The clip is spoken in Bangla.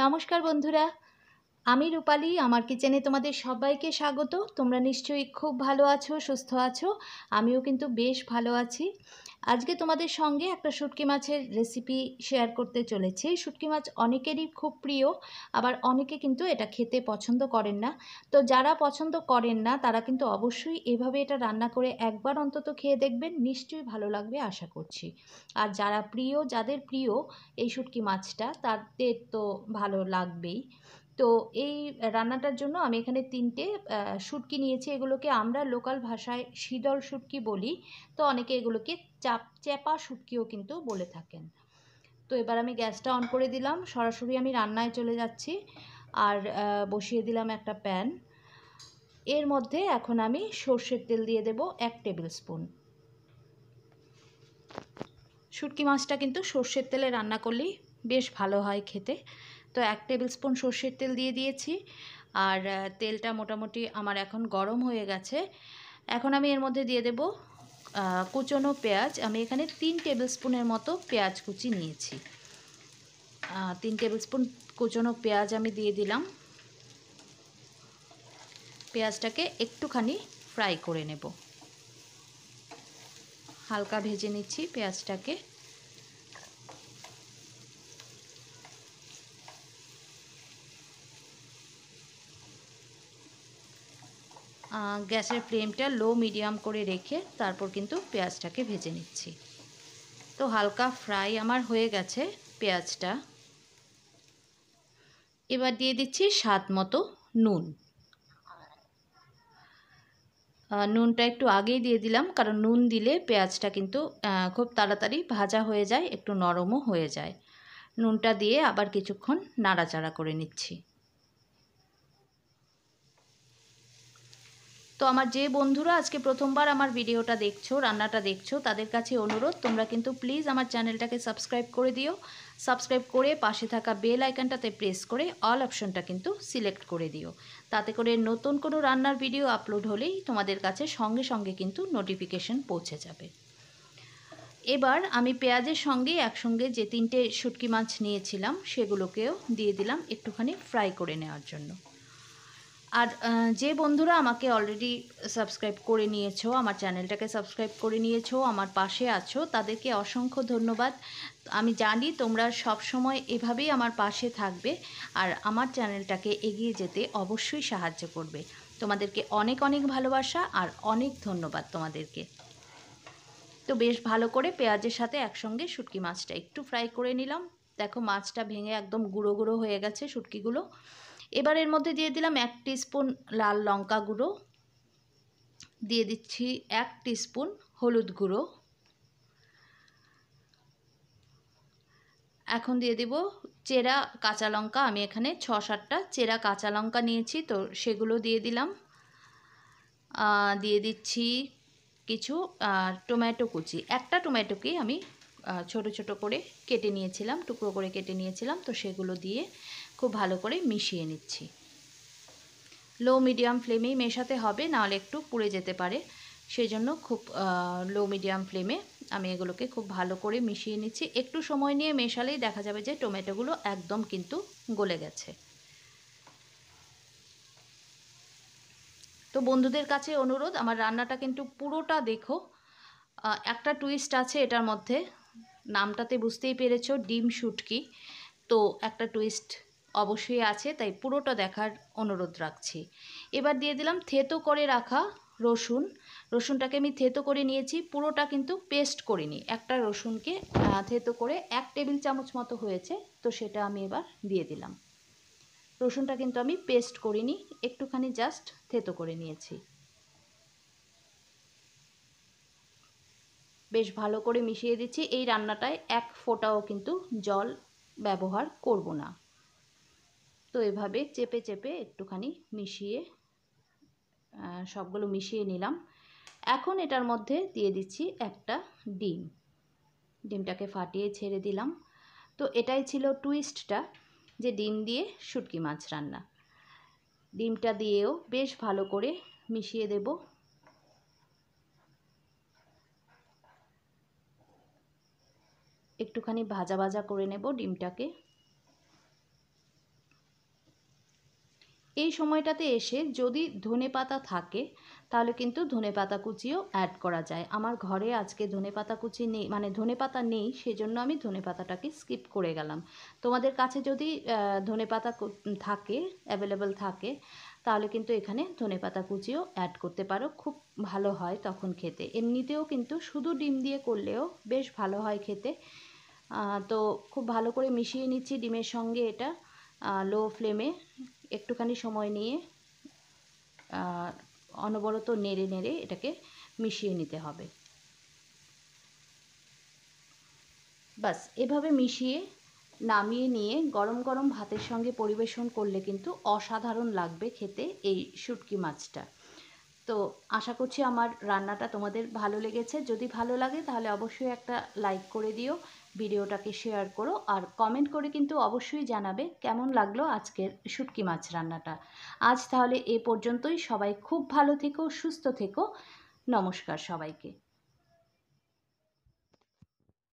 নমস্কার বন্ধুরা আমি রূপালি আমার কিচেনে তোমাদের সবাইকে স্বাগত তোমরা নিশ্চয়ই খুব ভালো আছো সুস্থ আছো আমিও কিন্তু বেশ ভালো আছি আজকে তোমাদের সঙ্গে একটা শুটকি মাছের রেসিপি শেয়ার করতে চলেছি শুটকি মাছ অনেকেরই খুব প্রিয় আবার অনেকে কিন্তু এটা খেতে পছন্দ করেন না তো যারা পছন্দ করেন না তারা কিন্তু অবশ্যই এভাবে এটা রান্না করে একবার অন্তত খেয়ে দেখবেন নিশ্চয়ই ভালো লাগবে আশা করছি আর যারা প্রিয় যাদের প্রিয় এই শুটকি মাছটা তাদের তো ভালো লাগবেই তো এই রান্নাটার জন্য আমি এখানে তিনটে শুটকি নিয়েছি এগুলোকে আমরা লোকাল ভাষায় শীতল শুটকি বলি তো অনেকে এগুলোকে চাপ চ্যাপা শুটকিও কিন্তু বলে থাকেন তো এবার আমি গ্যাসটা অন করে দিলাম সরাসরি আমি রান্নায় চলে যাচ্ছি আর বসিয়ে দিলাম একটা প্যান এর মধ্যে এখন আমি সর্ষের তেল দিয়ে দেব এক টেবিল স্পুন শুটকি মাছটা কিন্তু সর্ষের তেলে রান্না করলেই বেশ ভালো হয় খেতে তো এক টেবিল স্পুন সর্ষের তেল দিয়ে দিয়েছি আর তেলটা মোটামুটি আমার এখন গরম হয়ে গেছে এখন আমি এর মধ্যে দিয়ে দেব কুচনো পেঁয়াজ আমি এখানে তিন টেবিল স্পুনের মতো পেঁয়াজ কুচি নিয়েছি তিন টেবিল স্পুন কুচনো পেঁয়াজ আমি দিয়ে দিলাম পেঁয়াজটাকে একটুখানি ফ্রাই করে নেব হালকা ভেজে নিচ্ছি পেঁয়াজটাকে গ্যাসের ফ্লেমটা লো মিডিয়াম করে রেখে তারপর কিন্তু পেঁয়াজটাকে ভেজে নিচ্ছি তো হালকা ফ্রাই আমার হয়ে গেছে পেঁয়াজটা এবার দিয়ে দিচ্ছি স্বাদ মতো নুন নুনটা একটু আগেই দিয়ে দিলাম কারণ নুন দিলে পেঁয়াজটা কিন্তু খুব তাড়াতাড়ি ভাজা হয়ে যায় একটু নরমও হয়ে যায় নুনটা দিয়ে আবার কিছুক্ষণ নাড়াচাড়া করে নিচ্ছি তো আমার যে বন্ধুরা আজকে প্রথমবার আমার ভিডিওটা দেখছো রান্নাটা দেখছো তাদের কাছে অনুরোধ তোমরা কিন্তু প্লিজ আমার চ্যানেলটাকে সাবস্ক্রাইব করে দিও সাবস্ক্রাইব করে পাশে থাকা বেল আইকনটাতে প্রেস করে অল অপশনটা কিন্তু সিলেক্ট করে দিও তাতে করে নতুন কোনো রান্নার ভিডিও আপলোড হলেই তোমাদের কাছে সঙ্গে সঙ্গে কিন্তু নোটিফিকেশন পৌঁছে যাবে এবার আমি পেঁয়াজের সঙ্গে একসঙ্গে যে তিনটে শুটকি মাছ নিয়েছিলাম সেগুলোকেও দিয়ে দিলাম একটুখানি ফ্রাই করে নেওয়ার জন্য আর যে বন্ধুরা আমাকে অলরেডি সাবস্ক্রাইব করে নিয়েছো আমার চ্যানেলটাকে সাবস্ক্রাইব করে নিয়েছো আমার পাশে আছো তাদেরকে অসংখ্য ধন্যবাদ আমি জানি তোমরা সব সময় এভাবেই আমার পাশে থাকবে আর আমার চ্যানেলটাকে এগিয়ে যেতে অবশ্যই সাহায্য করবে তোমাদেরকে অনেক অনেক ভালোবাসা আর অনেক ধন্যবাদ তোমাদেরকে তো বেশ ভালো করে পেঁয়াজের সাথে একসঙ্গে শুটকি মাছটা একটু ফ্রাই করে নিলাম দেখো মাছটা ভেঙে একদম গুঁড়ো গুঁড়ো হয়ে গেছে শুটকিগুলো এবার এর মধ্যে দিয়ে দিলাম এক স্পুন লাল লঙ্কা গুঁড়ো দিয়ে দিচ্ছি এক স্পুন হলুদ গুঁড়ো এখন দিয়ে দেব চেরা কাঁচা লঙ্কা আমি এখানে ছ সাতটা চেরা কাঁচা লঙ্কা নিয়েছি তো সেগুলো দিয়ে দিলাম দিয়ে দিচ্ছি কিছু টমেটো কুচি একটা টমেটোকেই আমি ছোট ছোট করে কেটে নিয়েছিলাম টুকরো করে কেটে নিয়েছিলাম তো সেগুলো দিয়ে খুব ভালো করে মিশিয়ে নিচ্ছি লো মিডিয়াম ফ্লেমেই মেশাতে হবে নাহলে একটু পুড়ে যেতে পারে সেই জন্য খুব লো মিডিয়াম ফ্লেমে আমি এগুলোকে খুব ভালো করে মিশিয়ে নিচ্ছি একটু সময় নিয়ে মেশালেই দেখা যাবে যে টমেটোগুলো একদম কিন্তু গলে গেছে তো বন্ধুদের কাছে অনুরোধ আমার রান্নাটা কিন্তু পুরোটা দেখো একটা টুইস্ট আছে এটার মধ্যে নামটাতে বুঝতেই পেরেছ ডিম শুটকি তো একটা টুইস্ট অবশ্যই আছে তাই পুরোটা দেখার অনুরোধ রাখছি এবার দিয়ে দিলাম থেতো করে রাখা রসুন রসুনটাকে আমি থেতো করে নিয়েছি পুরোটা কিন্তু পেস্ট করিনি একটা রসুনকে থেতো করে এক টেবিল চামচ মতো হয়েছে তো সেটা আমি এবার দিয়ে দিলাম রসুনটা কিন্তু আমি পেস্ট করিনি একটুখানি জাস্ট থেতো করে নিয়েছি বেশ ভালো করে মিশিয়ে দিচ্ছি এই রান্নাটায় এক ফোঁটাও কিন্তু জল ব্যবহার করব না তো এভাবে চেপে চেপে একটুখানি মিশিয়ে সবগুলো মিশিয়ে নিলাম এখন এটার মধ্যে দিয়ে দিচ্ছি একটা ডিম ডিমটাকে ফাটিয়ে ছেড়ে দিলাম তো এটাই ছিল টুইস্টটা যে ডিম দিয়ে শুটকি মাছ রান্না ডিমটা দিয়েও বেশ ভালো করে মিশিয়ে দেব একটুখানি ভাজা ভাজা করে নেব ডিমটাকে এই সময়টাতে এসে যদি ধনে পাতা থাকে তাহলে কিন্তু ধনে পাতা কুচিও অ্যাড করা যায় আমার ঘরে আজকে ধনে পাতা কুচি নেই মানে ধনে পাতা নেই সেজন্য আমি ধনে পাতাটাকে স্কিপ করে গেলাম তোমাদের কাছে যদি ধনে পাতা থাকে অ্যাভেলেবল থাকে তাহলে কিন্তু এখানে ধনে পাতা কুচিও অ্যাড করতে পারো খুব ভালো হয় তখন খেতে এমনিতেও কিন্তু শুধু ডিম দিয়ে করলেও বেশ ভালো হয় খেতে তো খুব ভালো করে মিশিয়ে নিচ্ছি ডিমের সঙ্গে এটা লো ফ্লেমে একটুখানি সময় নিয়ে অনবরত নেড়ে নেড়ে এটাকে মিশিয়ে নিতে হবে বাস এভাবে মিশিয়ে নামিয়ে নিয়ে গরম গরম ভাতের সঙ্গে পরিবেশন করলে কিন্তু অসাধারণ লাগবে খেতে এই শুটকি মাছটা তো আশা করছি আমার রান্নাটা তোমাদের ভালো লেগেছে যদি ভালো লাগে তাহলে অবশ্যই একটা লাইক করে দিও ভিডিওটাকে শেয়ার করো আর কমেন্ট করে কিন্তু অবশ্যই জানাবে কেমন লাগলো আজকের শুটকি মাছ রান্নাটা আজ তাহলে এ পর্যন্তই সবাই খুব ভালো থেকো সুস্থ থেকো নমস্কার সবাইকে